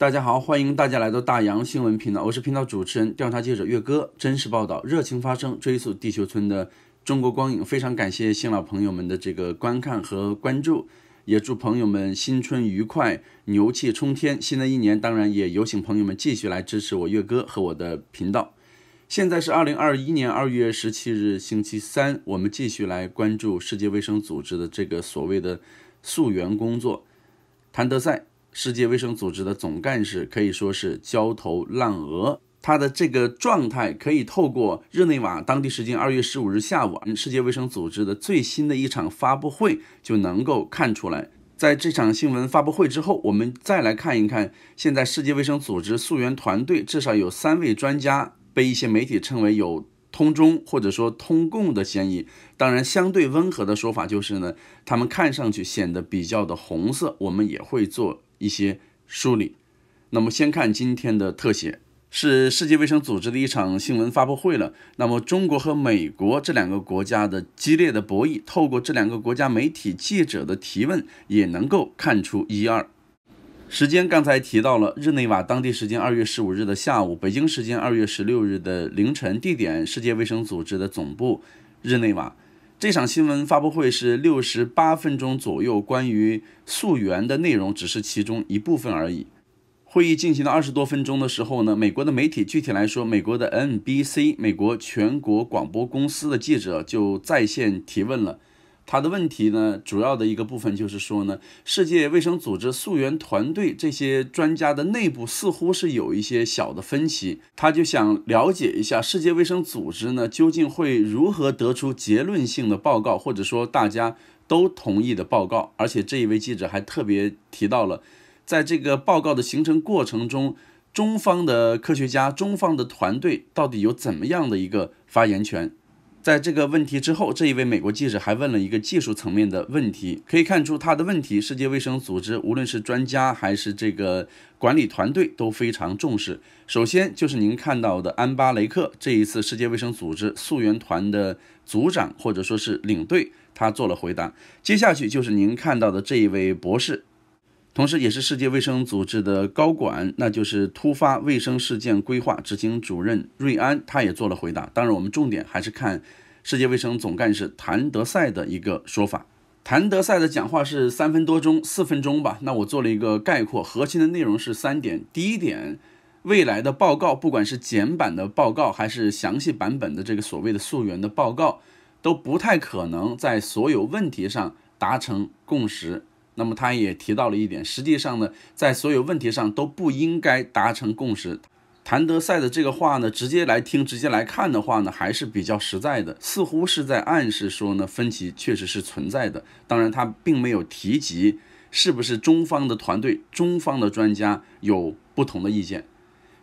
大家好，欢迎大家来到大洋新闻频道，我是频道主持人、调查记者岳哥，真实报道，热情发声，追溯地球村的中国光影。非常感谢新老朋友们的这个观看和关注，也祝朋友们新春愉快，牛气冲天。新的一年当然也有请朋友们继续来支持我岳哥和我的频道。现在是二零二一年二月十七日星期三，我们继续来关注世界卫生组织的这个所谓的溯源工作，谭德赛。世界卫生组织的总干事可以说是焦头烂额，他的这个状态可以透过日内瓦当地时间二月十五日下午世界卫生组织的最新的一场发布会就能够看出来。在这场新闻发布会之后，我们再来看一看，现在世界卫生组织溯源团队至少有三位专家被一些媒体称为有通中或者说通共的嫌疑。当然，相对温和的说法就是呢，他们看上去显得比较的红色。我们也会做。一些梳理，那么先看今天的特写，是世界卫生组织的一场新闻发布会了。那么中国和美国这两个国家的激烈的博弈，透过这两个国家媒体记者的提问，也能够看出一二。时间刚才提到了日内瓦当地时间二月十五日的下午，北京时间二月十六日的凌晨，地点世界卫生组织的总部日内瓦。这场新闻发布会是六十八分钟左右，关于溯源的内容只是其中一部分而已。会议进行了二十多分钟的时候呢，美国的媒体，具体来说，美国的 NBC，美国全国广播公司的记者就在线提问了。他的问题呢，主要的一个部分就是说呢，世界卫生组织溯源团队这些专家的内部似乎是有一些小的分歧，他就想了解一下世界卫生组织呢究竟会如何得出结论性的报告，或者说大家都同意的报告。而且这一位记者还特别提到了，在这个报告的形成过程中，中方的科学家、中方的团队到底有怎么样的一个发言权？在这个问题之后，这一位美国记者还问了一个技术层面的问题。可以看出，他的问题，世界卫生组织无论是专家还是这个管理团队都非常重视。首先就是您看到的安巴雷克，这一次世界卫生组织溯源团的组长或者说是领队，他做了回答。接下去就是您看到的这一位博士。同时，也是世界卫生组织的高管，那就是突发卫生事件规划执行主任瑞安，他也做了回答。当然，我们重点还是看世界卫生总干事谭德赛的一个说法。谭德赛的讲话是三分多钟、四分钟吧？那我做了一个概括，核心的内容是三点：第一点，未来的报告，不管是简版的报告，还是详细版本的这个所谓的溯源的报告，都不太可能在所有问题上达成共识。那么他也提到了一点，实际上呢，在所有问题上都不应该达成共识。谭德赛的这个话呢，直接来听、直接来看的话呢，还是比较实在的，似乎是在暗示说呢，分歧确实是存在的。当然，他并没有提及是不是中方的团队、中方的专家有不同的意见。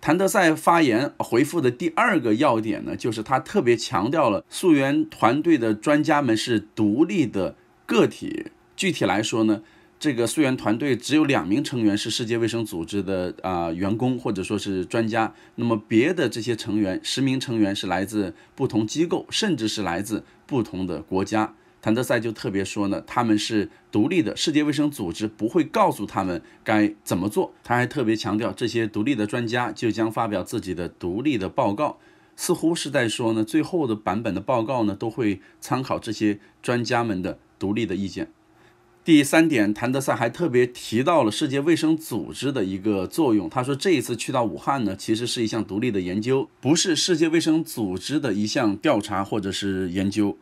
谭德赛发言回复的第二个要点呢，就是他特别强调了溯源团队的专家们是独立的个体，具体来说呢。这个溯源团队只有两名成员是世界卫生组织的啊员工或者说是专家，那么别的这些成员十名成员是来自不同机构，甚至是来自不同的国家。谭德赛就特别说呢，他们是独立的，世界卫生组织不会告诉他们该怎么做。他还特别强调，这些独立的专家就将发表自己的独立的报告，似乎是在说呢，最后的版本的报告呢都会参考这些专家们的独立的意见。第三点，谭德赛还特别提到了世界卫生组织的一个作用。他说，这一次去到武汉呢，其实是一项独立的研究，不是世界卫生组织的一项调查或者是研究。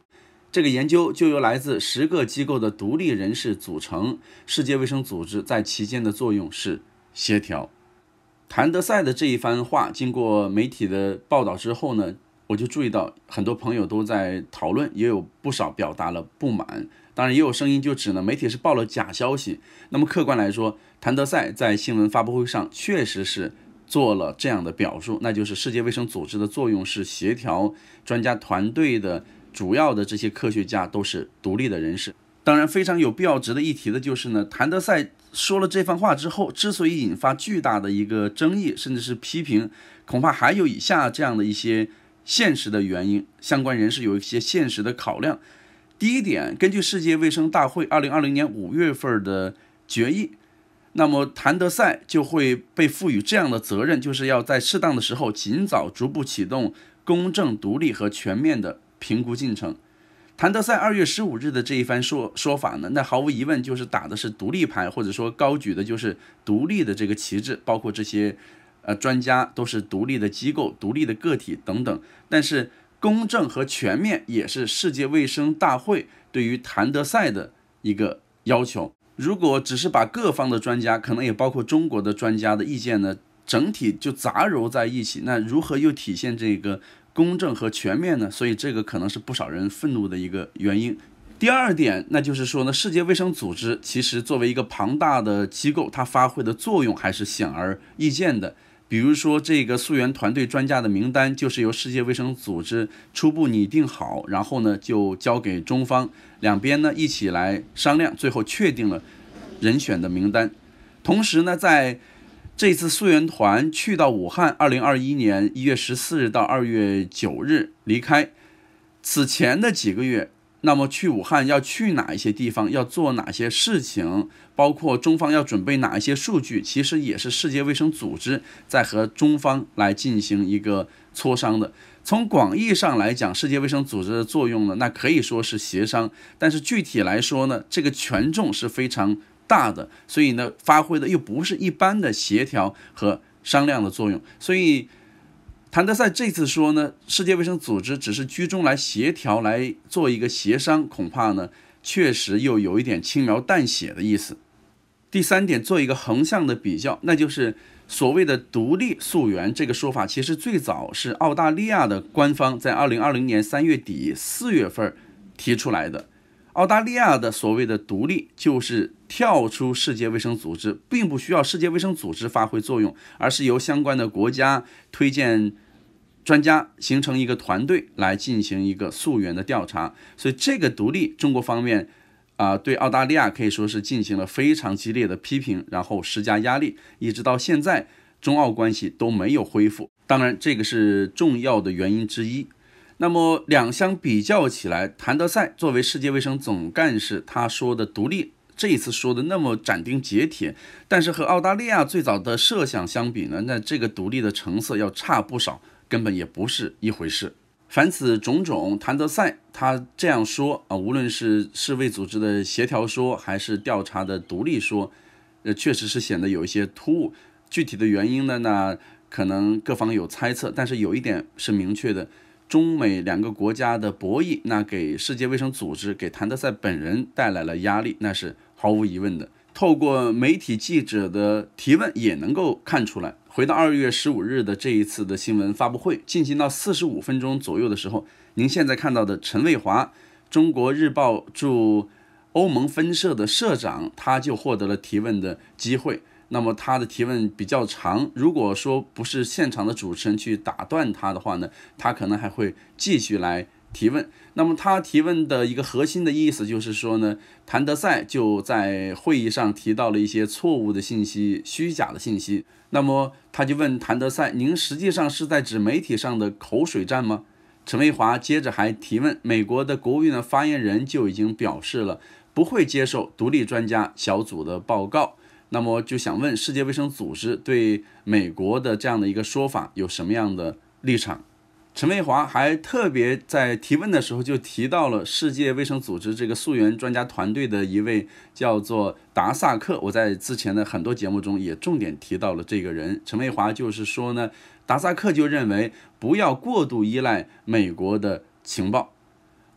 这个研究就由来自十个机构的独立人士组成，世界卫生组织在其间的作用是协调。谭德赛的这一番话经过媒体的报道之后呢，我就注意到很多朋友都在讨论，也有不少表达了不满。当然，也有声音就指呢，媒体是报了假消息。那么客观来说，谭德赛在新闻发布会上确实是做了这样的表述，那就是世界卫生组织的作用是协调专家团队的，主要的这些科学家都是独立的人士。当然，非常有必要值得一提的就是呢，谭德赛说了这番话之后，之所以引发巨大的一个争议，甚至是批评，恐怕还有以下这样的一些现实的原因，相关人士有一些现实的考量。第一点，根据世界卫生大会二零二零年五月份的决议，那么谭德赛就会被赋予这样的责任，就是要在适当的时候尽早逐步启动公正、独立和全面的评估进程。谭德赛二月十五日的这一番说说法呢，那毫无疑问就是打的是独立牌，或者说高举的就是独立的这个旗帜，包括这些，呃，专家都是独立的机构、独立的个体等等。但是，公正和全面也是世界卫生大会对于谭德赛的一个要求。如果只是把各方的专家，可能也包括中国的专家的意见呢，整体就杂糅在一起，那如何又体现这个公正和全面呢？所以这个可能是不少人愤怒的一个原因。第二点，那就是说呢，世界卫生组织其实作为一个庞大的机构，它发挥的作用还是显而易见的。比如说，这个溯源团队专家的名单就是由世界卫生组织初步拟定好，然后呢就交给中方，两边呢一起来商量，最后确定了人选的名单。同时呢，在这次溯源团去到武汉，2021年1月14日到2月9日离开。此前的几个月。那么去武汉要去哪一些地方，要做哪些事情，包括中方要准备哪一些数据，其实也是世界卫生组织在和中方来进行一个磋商的。从广义上来讲，世界卫生组织的作用呢，那可以说是协商，但是具体来说呢，这个权重是非常大的，所以呢，发挥的又不是一般的协调和商量的作用，所以。谭德赛这次说呢，世界卫生组织只是居中来协调，来做一个协商，恐怕呢确实又有一点轻描淡写的意思。第三点，做一个横向的比较，那就是所谓的独立溯源这个说法，其实最早是澳大利亚的官方在二零二零年三月底四月份提出来的。澳大利亚的所谓的独立就是。跳出世界卫生组织，并不需要世界卫生组织发挥作用，而是由相关的国家推荐专家形成一个团队来进行一个溯源的调查。所以这个独立，中国方面啊对澳大利亚可以说是进行了非常激烈的批评，然后施加压力，一直到现在中澳关系都没有恢复。当然，这个是重要的原因之一。那么两相比较起来，谭德赛作为世界卫生总干事，他说的独立。这一次说的那么斩钉截铁，但是和澳大利亚最早的设想相比呢，那这个独立的成色要差不少，根本也不是一回事。凡此种种，谭德赛他这样说啊，无论是世卫组织的协调说，还是调查的独立说，呃，确实是显得有一些突兀。具体的原因呢，那可能各方有猜测，但是有一点是明确的。中美两个国家的博弈，那给世界卫生组织、给谭德塞本人带来了压力，那是毫无疑问的。透过媒体记者的提问也能够看出来。回到二月十五日的这一次的新闻发布会进行到四十五分钟左右的时候，您现在看到的陈卫华，中国日报驻欧盟分社的社长，他就获得了提问的机会。那么他的提问比较长，如果说不是现场的主持人去打断他的话呢，他可能还会继续来提问。那么他提问的一个核心的意思就是说呢，谭德赛就在会议上提到了一些错误的信息、虚假的信息。那么他就问谭德赛：“您实际上是在指媒体上的口水战吗？”陈卫华接着还提问：“美国的国务院的发言人就已经表示了不会接受独立专家小组的报告。”那么就想问世界卫生组织对美国的这样的一个说法有什么样的立场？陈卫华还特别在提问的时候就提到了世界卫生组织这个溯源专家团队的一位叫做达萨克，我在之前的很多节目中也重点提到了这个人。陈卫华就是说呢，达萨克就认为不要过度依赖美国的情报。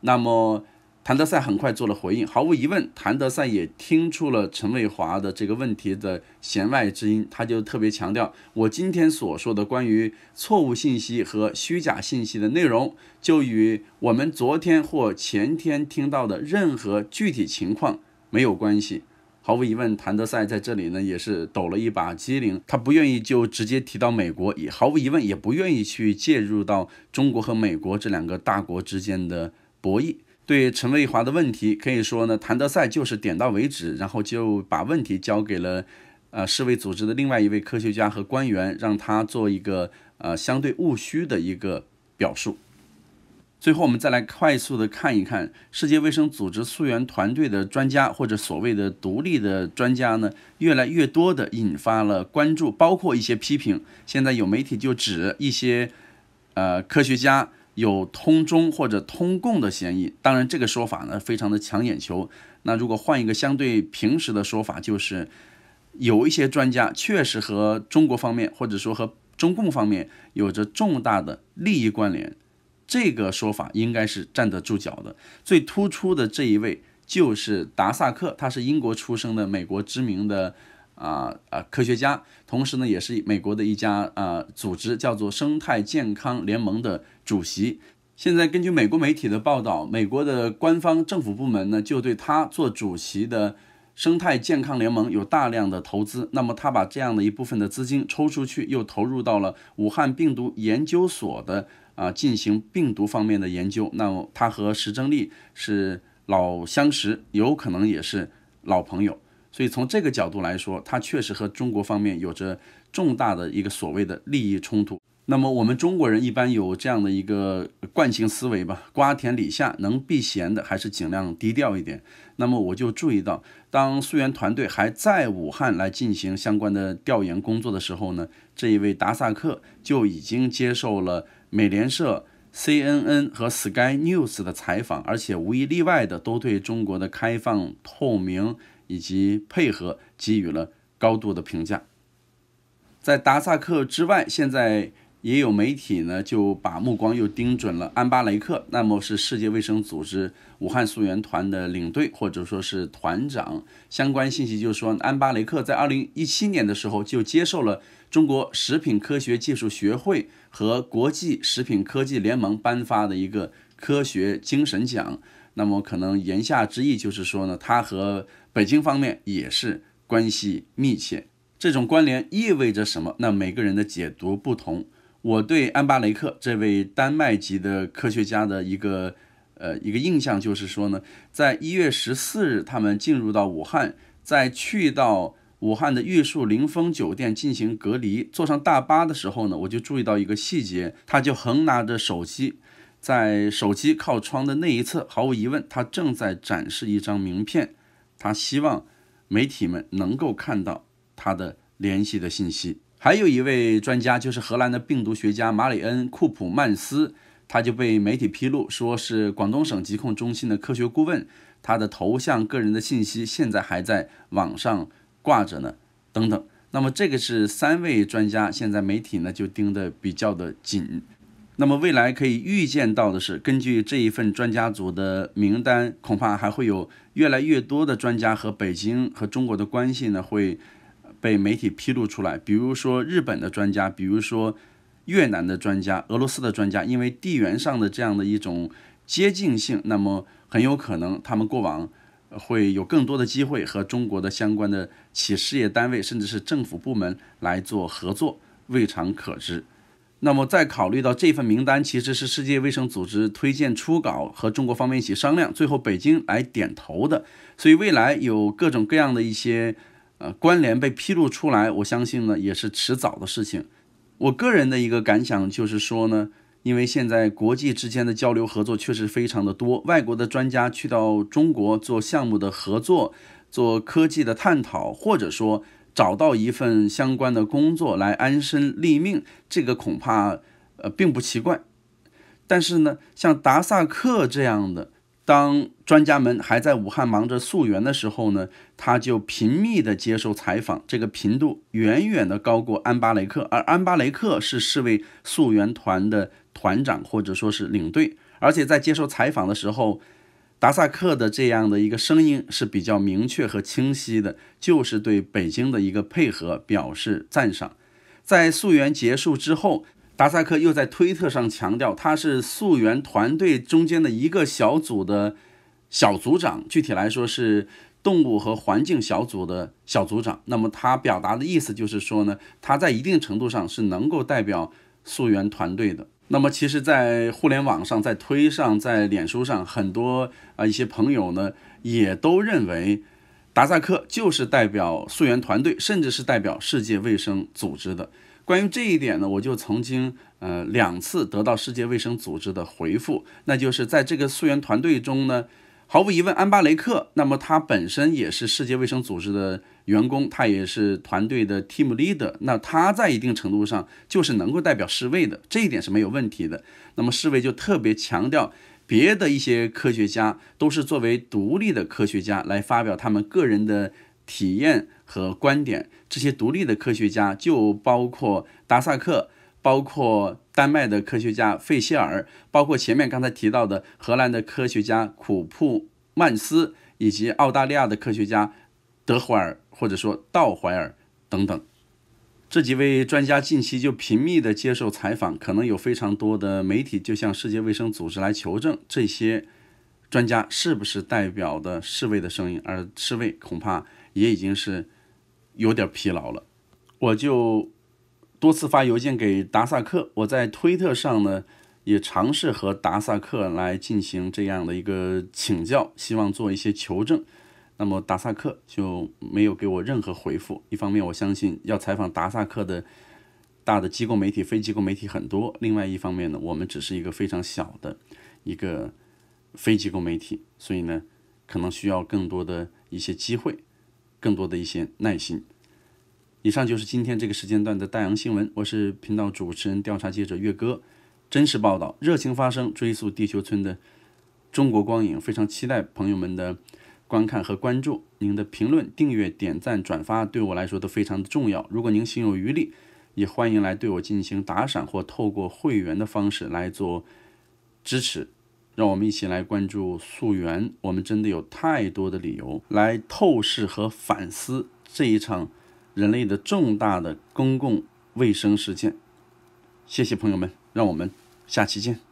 那么。谭德赛很快做了回应。毫无疑问，谭德赛也听出了陈卫华的这个问题的弦外之音，他就特别强调，我今天所说的关于错误信息和虚假信息的内容，就与我们昨天或前天听到的任何具体情况没有关系。毫无疑问，谭德赛在这里呢也是抖了一把机灵，他不愿意就直接提到美国，也毫无疑问也不愿意去介入到中国和美国这两个大国之间的博弈。对陈卫华的问题，可以说呢，谭德赛就是点到为止，然后就把问题交给了，呃，世卫组织的另外一位科学家和官员，让他做一个呃相对务虚的一个表述。最后，我们再来快速的看一看，世界卫生组织溯源团队的专家或者所谓的独立的专家呢，越来越多的引发了关注，包括一些批评。现在有媒体就指一些，呃，科学家。有通中或者通共的嫌疑，当然这个说法呢非常的抢眼球。那如果换一个相对平时的说法，就是有一些专家确实和中国方面或者说和中共方面有着重大的利益关联，这个说法应该是站得住脚的。最突出的这一位就是达萨克，他是英国出生的美国知名的。啊啊！科学家，同时呢，也是美国的一家啊组织，叫做生态健康联盟的主席。现在根据美国媒体的报道，美国的官方政府部门呢，就对他做主席的生态健康联盟有大量的投资。那么他把这样的一部分的资金抽出去，又投入到了武汉病毒研究所的啊进行病毒方面的研究。那么他和石正丽是老相识，有可能也是老朋友。所以从这个角度来说，它确实和中国方面有着重大的一个所谓的利益冲突。那么我们中国人一般有这样的一个惯性思维吧，瓜田李下能避嫌的还是尽量低调一点。那么我就注意到，当溯源团队还在武汉来进行相关的调研工作的时候呢，这一位达萨克就已经接受了美联社、CNN 和 Sky News 的采访，而且无一例外的都对中国的开放透明。以及配合给予了高度的评价。在达萨克之外，现在也有媒体呢，就把目光又盯准了安巴雷克。那么是世界卫生组织武汉溯源团的领队，或者说是团长。相关信息就是说，安巴雷克在二零一七年的时候就接受了中国食品科学技术学会和国际食品科技联盟颁发的一个科学精神奖。那么可能言下之意就是说呢，他和北京方面也是关系密切，这种关联意味着什么？那每个人的解读不同。我对安巴雷克这位丹麦籍的科学家的一个呃一个印象就是说呢，在一月十四日他们进入到武汉，在去到武汉的玉树临风酒店进行隔离，坐上大巴的时候呢，我就注意到一个细节，他就横拿着手机，在手机靠窗的那一侧，毫无疑问，他正在展示一张名片。他希望媒体们能够看到他的联系的信息。还有一位专家，就是荷兰的病毒学家马里恩·库普曼斯，他就被媒体披露说是广东省疾控中心的科学顾问，他的头像、个人的信息现在还在网上挂着呢。等等，那么这个是三位专家，现在媒体呢就盯得比较的紧。那么未来可以预见到的是，根据这一份专家组的名单，恐怕还会有越来越多的专家和北京和中国的关系呢，会被媒体披露出来。比如说日本的专家，比如说越南的专家，俄罗斯的专家，因为地缘上的这样的一种接近性，那么很有可能他们过往会有更多的机会和中国的相关的企事业单位，甚至是政府部门来做合作，未尝可知。那么再考虑到这份名单其实是世界卫生组织推荐初稿和中国方面一起商量，最后北京来点头的，所以未来有各种各样的一些呃关联被披露出来，我相信呢也是迟早的事情。我个人的一个感想就是说呢，因为现在国际之间的交流合作确实非常的多，外国的专家去到中国做项目的合作。做科技的探讨，或者说找到一份相关的工作来安身立命，这个恐怕呃并不奇怪。但是呢，像达萨克这样的，当专家们还在武汉忙着溯源的时候呢，他就频密的接受采访，这个频度远远的高过安巴雷克，而安巴雷克是世卫溯源团的团长，或者说是领队，而且在接受采访的时候。达萨克的这样的一个声音是比较明确和清晰的，就是对北京的一个配合表示赞赏。在溯源结束之后，达萨克又在推特上强调，他是溯源团队中间的一个小组的小组长，具体来说是动物和环境小组的小组长。那么他表达的意思就是说呢，他在一定程度上是能够代表溯源团队的。那么其实，在互联网上，在推上，在脸书上，很多啊一些朋友呢，也都认为，达萨克就是代表溯源团队，甚至是代表世界卫生组织的。关于这一点呢，我就曾经呃两次得到世界卫生组织的回复，那就是在这个溯源团队中呢。毫无疑问，安巴雷克，那么他本身也是世界卫生组织的员工，他也是团队的 team leader，那他在一定程度上就是能够代表世卫的，这一点是没有问题的。那么世卫就特别强调，别的一些科学家都是作为独立的科学家来发表他们个人的体验和观点，这些独立的科学家就包括达萨克，包括。丹麦的科学家费希尔，包括前面刚才提到的荷兰的科学家库普曼斯，以及澳大利亚的科学家德怀尔或者说道怀尔等等，这几位专家近期就频密的接受采访，可能有非常多的媒体就向世界卫生组织来求证这些专家是不是代表的世卫的声音，而世卫恐怕也已经是有点疲劳了，我就。多次发邮件给达萨克，我在推特上呢也尝试和达萨克来进行这样的一个请教，希望做一些求证。那么达萨克就没有给我任何回复。一方面，我相信要采访达萨克的大的机构媒体、非机构媒体很多；另外一方面呢，我们只是一个非常小的一个非机构媒体，所以呢，可能需要更多的一些机会，更多的一些耐心。以上就是今天这个时间段的大洋新闻。我是频道主持人、调查记者岳哥，真实报道，热情发声，追溯地球村的中国光影。非常期待朋友们的观看和关注，您的评论、订阅、点赞、转发，对我来说都非常的重要。如果您心有余力，也欢迎来对我进行打赏或透过会员的方式来做支持。让我们一起来关注溯源，我们真的有太多的理由来透视和反思这一场。人类的重大的公共卫生事件，谢谢朋友们，让我们下期见。